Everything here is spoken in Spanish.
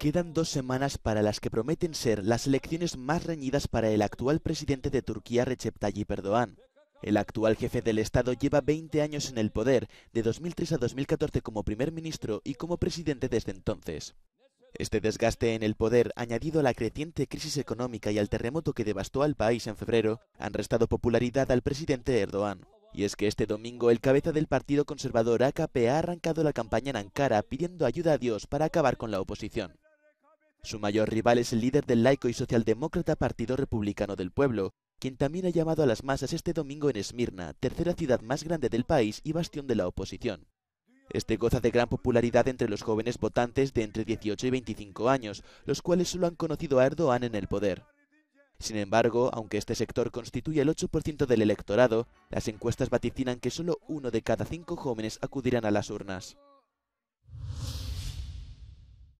Quedan dos semanas para las que prometen ser las elecciones más reñidas para el actual presidente de Turquía, Recep Tayyip Erdogan. El actual jefe del Estado lleva 20 años en el poder, de 2003 a 2014 como primer ministro y como presidente desde entonces. Este desgaste en el poder, añadido a la creciente crisis económica y al terremoto que devastó al país en febrero, han restado popularidad al presidente Erdogan. Y es que este domingo el cabeza del partido conservador AKP ha arrancado la campaña en Ankara pidiendo ayuda a Dios para acabar con la oposición. Su mayor rival es el líder del laico y socialdemócrata Partido Republicano del Pueblo, quien también ha llamado a las masas este domingo en Esmirna, tercera ciudad más grande del país y bastión de la oposición. Este goza de gran popularidad entre los jóvenes votantes de entre 18 y 25 años, los cuales solo han conocido a Erdogan en el poder. Sin embargo, aunque este sector constituye el 8% del electorado, las encuestas vaticinan que solo uno de cada cinco jóvenes acudirán a las urnas.